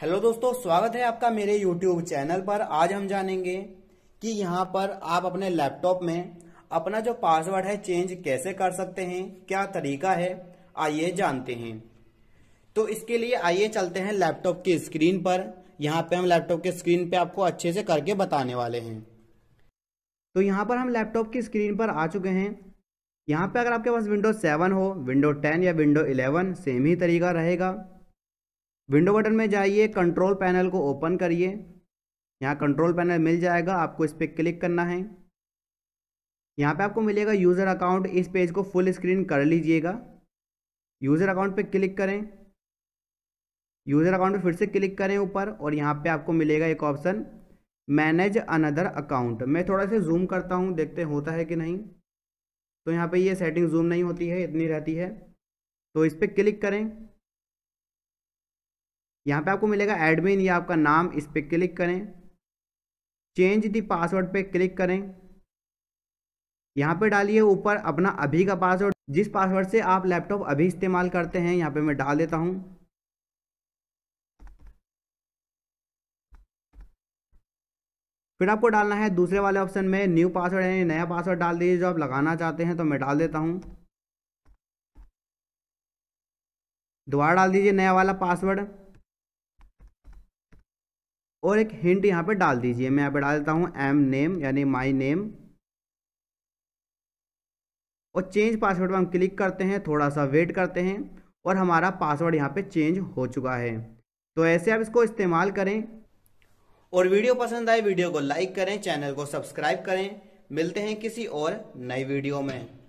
hello दोस्तों स्वागत है आपका मेरे यूट्यूब चैनल पर आज हम जानेंगे कि यहाँ पर आप अपने लैपटॉप में अपना जो पासवर्ड है चेंज कैसे कर सकते हैं क्या तरीका है आइए जानते हैं तो इसके लिए आइए चलते हैं लैपटॉप की स्क्रीन पर यहाँ पे हम लैपटॉप के स्क्रीन पे आपको अच्छे से करके बताने वाले हैं तो यहाँ पर हम लैपटॉप की स्क्रीन पर आ चुके हैं यहाँ पे अगर आपके पास विंडो सेवन हो विंडो टेन या विंडो इलेवन सेम ही तरीका रहेगा विंडो बटन में जाइए कंट्रोल पैनल को ओपन करिए यहाँ कंट्रोल पैनल मिल जाएगा आपको इस पर क्लिक करना है यहाँ पे आपको मिलेगा यूज़र अकाउंट इस पेज को फुल स्क्रीन कर लीजिएगा यूज़र अकाउंट पे क्लिक करें यूज़र अकाउंट पे फिर से क्लिक करें ऊपर और यहाँ पे आपको मिलेगा एक ऑप्शन मैनेज अनदर अकाउंट मैं थोड़ा सा जूम करता हूँ देखते होता है कि नहीं तो यहाँ पे ये सेटिंग जूम नहीं होती है इतनी रहती है तो इस पर क्लिक करें यहाँ पे आपको मिलेगा एडमिन या आपका नाम इस पर क्लिक करें चेंज दी पासवर्ड पे क्लिक करें यहाँ पे डालिए ऊपर अपना अभी का पासवर्ड जिस पासवर्ड से आप लैपटॉप अभी इस्तेमाल करते हैं यहाँ पे मैं डाल देता हूँ फिर आपको डालना है दूसरे वाले ऑप्शन में न्यू पासवर्ड यानी नया पासवर्ड डाल दीजिए जो आप लगाना चाहते हैं तो मैं डाल देता हूँ दोबारा डाल दीजिए नया वाला पासवर्ड और एक हिंट यहाँ पे डाल दीजिए मैं यहाँ पे डाल देता हूँ एम नेम यानी माई नेम और चेंज पासवर्ड पर हम क्लिक करते हैं थोड़ा सा वेट करते हैं और हमारा पासवर्ड यहाँ पे चेंज हो चुका है तो ऐसे आप इसको इस्तेमाल करें और वीडियो पसंद आए वीडियो को लाइक करें चैनल को सब्सक्राइब करें मिलते हैं किसी और नई वीडियो में